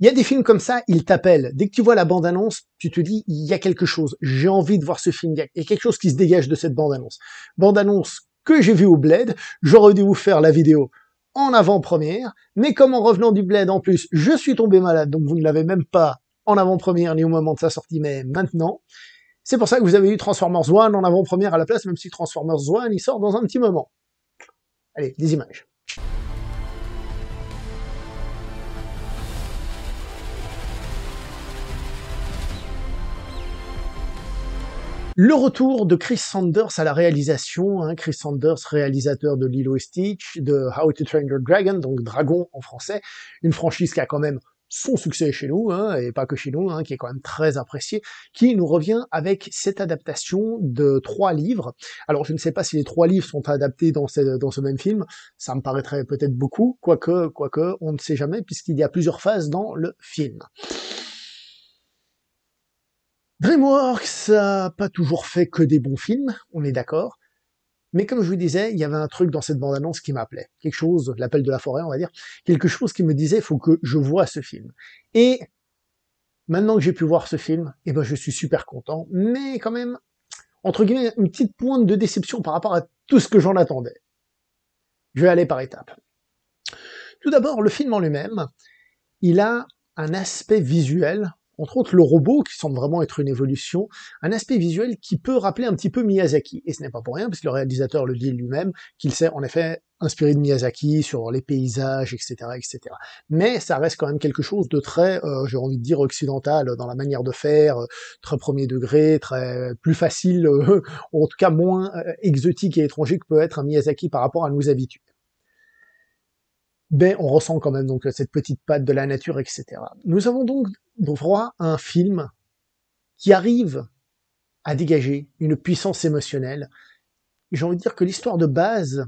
Il y a des films comme ça, ils t'appellent. Dès que tu vois la bande-annonce, tu te dis, il y a quelque chose. J'ai envie de voir ce film. Il y a quelque chose qui se dégage de cette bande-annonce. Bande-annonce que j'ai vue au Bled. J'aurais dû vous faire la vidéo en avant-première. Mais comme en revenant du Bled, en plus, je suis tombé malade, donc vous ne l'avez même pas en avant-première ni au moment de sa sortie, mais maintenant. C'est pour ça que vous avez eu Transformers One en avant-première à la place, même si Transformers One, il sort dans un petit moment. Allez, des images. Le retour de Chris Sanders à la réalisation, hein, Chris Sanders, réalisateur de Lilo et Stitch, de How to Train Your Dragon, donc Dragon en français, une franchise qui a quand même son succès chez nous, hein, et pas que chez nous, hein, qui est quand même très appréciée, qui nous revient avec cette adaptation de trois livres. Alors je ne sais pas si les trois livres sont adaptés dans ce, dans ce même film, ça me paraîtrait peut-être beaucoup, quoique, quoique, on ne sait jamais, puisqu'il y a plusieurs phases dans le film. DreamWorks n'a pas toujours fait que des bons films, on est d'accord. Mais comme je vous disais, il y avait un truc dans cette bande-annonce qui m'appelait. Quelque chose, l'appel de la forêt, on va dire. Quelque chose qui me disait, faut que je vois ce film. Et maintenant que j'ai pu voir ce film, eh ben, je suis super content. Mais quand même, entre guillemets, une petite pointe de déception par rapport à tout ce que j'en attendais. Je vais aller par étapes. Tout d'abord, le film en lui-même, il a un aspect visuel entre autres le robot qui semble vraiment être une évolution, un aspect visuel qui peut rappeler un petit peu Miyazaki. Et ce n'est pas pour rien, puisque le réalisateur le dit lui-même, qu'il s'est en effet inspiré de Miyazaki sur les paysages, etc., etc. Mais ça reste quand même quelque chose de très, euh, j'ai envie de dire, occidental dans la manière de faire, euh, très premier degré, très plus facile, euh, en tout cas moins exotique et étranger que peut être un Miyazaki par rapport à nos habitudes. Ben, on ressent quand même donc cette petite patte de la nature, etc. Nous avons donc droit à un film qui arrive à dégager une puissance émotionnelle. J'ai envie de dire que l'histoire de base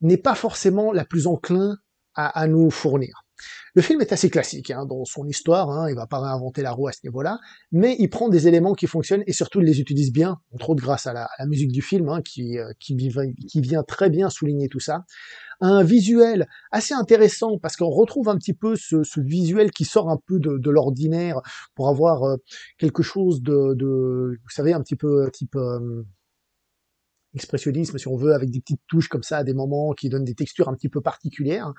n'est pas forcément la plus enclin à nous fournir. Le film est assez classique hein, dans son histoire, hein, il va pas réinventer la roue à ce niveau-là, mais il prend des éléments qui fonctionnent et surtout il les utilise bien, entre autres grâce à la, musique du film hein, qui, euh, qui, vient très bien souligner tout ça. Un visuel assez intéressant parce qu'on retrouve un petit peu ce, visuel qui sort un peu de, l'ordinaire pour avoir euh, quelque chose de, de, vous savez, un petit peu type... Euh, expressionnisme, si on veut, avec des petites touches comme ça, à des moments qui donnent des textures un petit peu particulières.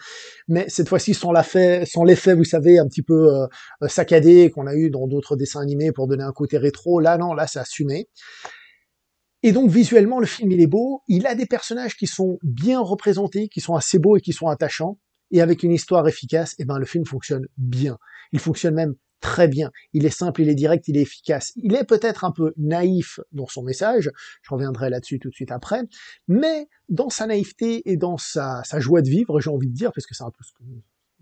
Mais cette fois-ci, sans l'effet, vous savez, un petit peu euh, saccadé qu'on a eu dans d'autres dessins animés pour donner un côté rétro. Là, non, là, c'est assumé. Et donc visuellement, le film il est beau. Il a des personnages qui sont bien représentés, qui sont assez beaux et qui sont attachants. Et avec une histoire efficace, et eh ben le film fonctionne bien. Il fonctionne même très bien. Il est simple, il est direct, il est efficace. Il est peut-être un peu naïf dans son message, je reviendrai là-dessus tout de suite après, mais dans sa naïveté et dans sa, joie de vivre, j'ai envie de dire, parce que c'est un peu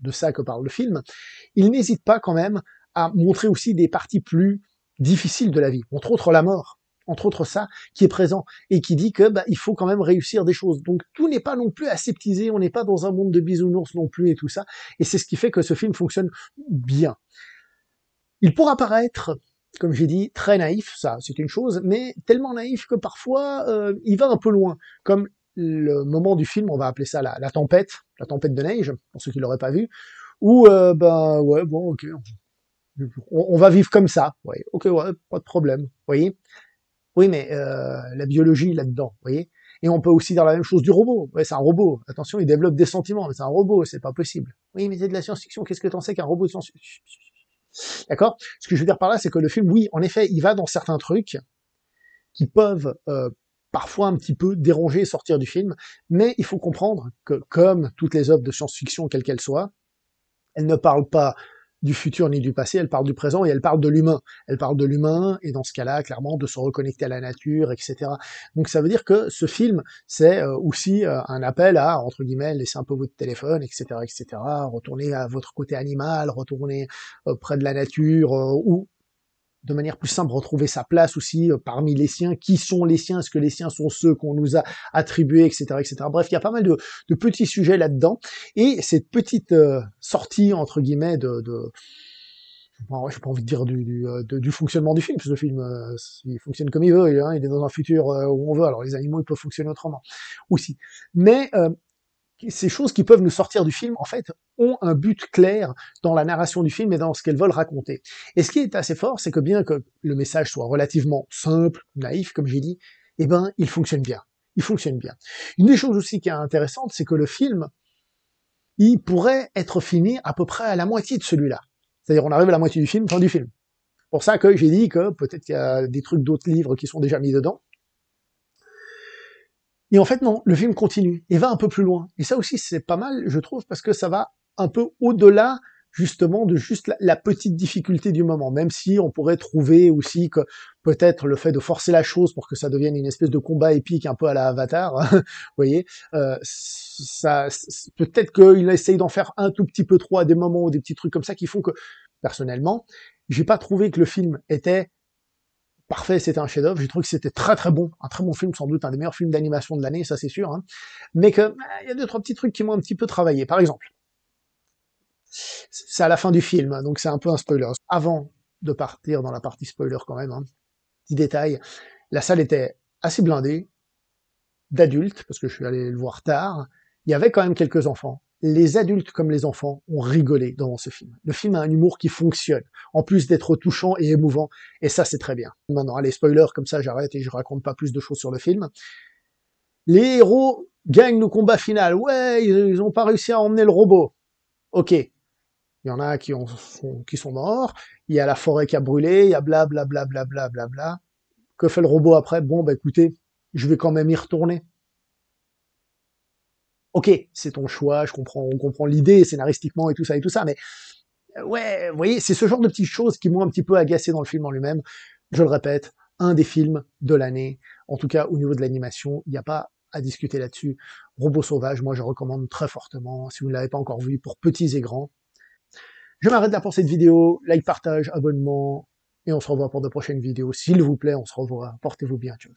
de ça que parle le film, il n'hésite pas quand même à montrer aussi des parties plus difficiles de la vie, entre autres la mort entre autres ça, qui est présent et qui dit que bah, il faut quand même réussir des choses. Donc tout n'est pas non plus aseptisé, on n'est pas dans un monde de bisounours non plus et tout ça. Et c'est ce qui fait que ce film fonctionne bien. Il pourra paraître, comme j'ai dit, très naïf, ça c'est une chose, mais tellement naïf que parfois euh, il va un peu loin, comme le moment du film, on va appeler ça la, tempête, la tempête de neige, pour ceux qui l'auraient pas vu, où euh, ben ouais bon ok, on, va vivre comme ça, ouais, ok ouais, pas de problème, vous voyez. Oui, mais euh, la biologie là-dedans, vous voyez. Et on peut aussi dire la même chose du robot. Ouais, c'est un robot. Attention, il développe des sentiments, mais c'est un robot, c'est pas possible. Oui, mais c'est de la science-fiction. Qu'est-ce que t'en sais qu'un robot de science-fiction D'accord Ce que je veux dire par là, c'est que le film, oui, en effet, il va dans certains trucs qui peuvent euh, parfois un petit peu déranger et sortir du film, mais il faut comprendre que, comme toutes les œuvres de science-fiction, quelles qu'elles soient, elles ne parlent pas du futur ni du passé, elle parle du présent et elle parle de l'humain. Elle parle de l'humain et dans ce cas-là, clairement, de se reconnecter à la nature, etc. Donc ça veut dire que ce film, c'est euh, aussi euh, un appel à, entre guillemets, laisser un peu votre téléphone, etc., etc., retourner à votre côté animal, retourner euh, près de la nature, ou de manière plus simple retrouver sa place aussi euh, parmi les siens. Qui sont les siens Est-ce que les siens sont ceux qu'on nous a attribués, etc., etc. Bref, il y a pas mal de, petits sujets là-dedans. Et cette petite euh, sortie entre guillemets de, de Bon, j'ai pas envie de dire euh, du, fonctionnement du film, parce que le film, il fonctionne comme il veut, hein, il est dans un futur où on veut, alors les animaux, ils peuvent fonctionner autrement aussi. Mais ces choses qui peuvent nous sortir du film, en fait, ont un but clair dans la narration du film et dans ce qu'elles veulent raconter. Et ce qui est assez fort, c'est que bien que le message soit relativement simple, naïf, comme j'ai dit, eh ben, il fonctionne bien. Il fonctionne bien. Une des choses aussi qui est intéressante, c'est que le film, il pourrait être fini à peu près à la moitié de celui-là. C'est-à-dire, on arrive à la moitié du film, fin du film. Pour ça que j'ai dit que peut-être qu'il y a des trucs d'autres livres qui sont déjà mis dedans. Et en fait, non, le film continue et va un peu plus loin. Et ça aussi, c'est pas mal, je trouve, parce que ça va un peu au-delà justement de juste la, petite difficulté du moment, même si on pourrait trouver aussi que peut-être le fait de forcer la chose pour que ça devienne une espèce de combat épique un peu à la Avatar, vous voyez, euh, ça peut-être qu'il essaye d'en faire un tout petit peu trop à des moments ou des petits trucs comme ça qui font que personnellement, j'ai pas trouvé que le film était parfait, c'était un chef-d'œuvre. J'ai trouvé que c'était très très bon, un très bon film, sans doute un des meilleurs films d'animation de l'année, ça c'est sûr. Hein. Mais que bah, il y a deux trois petits trucs qui m'ont un petit peu travaillé. Par exemple, c'est à la fin du film, hein, donc c'est un peu un spoiler. Avant de partir dans la partie spoiler quand même, hein, petit détail, la salle était assez blindée d'adultes parce que je suis allé le voir tard. Il y avait quand même quelques enfants les adultes comme les enfants ont rigolé devant ce film. Le film a un humour qui fonctionne, en plus d'être touchant et émouvant, et ça c'est très bien. Maintenant, allez, spoiler, comme ça j'arrête et je raconte pas plus de choses sur le film. Les héros gagnent le combat final. Ouais, ils n'ont pas réussi à emmener le robot. Ok. Il y en a qui, sont morts, il y a la forêt qui a brûlé, il y a blablabla. Que fait le robot après Bon, bah écoutez, je vais quand même y retourner ok, c'est ton choix, je comprends, on comprend l'idée scénaristiquement et tout ça et tout ça, mais euh, ouais, vous voyez, c'est ce genre de petites choses qui m'ont un petit peu agacé dans le film en lui-même. Je le répète, un des films de l'année, en tout cas au niveau de l'animation, il n'y a pas à discuter là-dessus. Robot sauvage, moi je recommande très fortement, si vous ne l'avez pas encore vu, pour petits et grands. Je m'arrête là pour cette vidéo, like, partage, abonnement, et on se revoit pour de prochaines vidéos. S'il vous plaît, on se revoit. Portez-vous bien, tchao.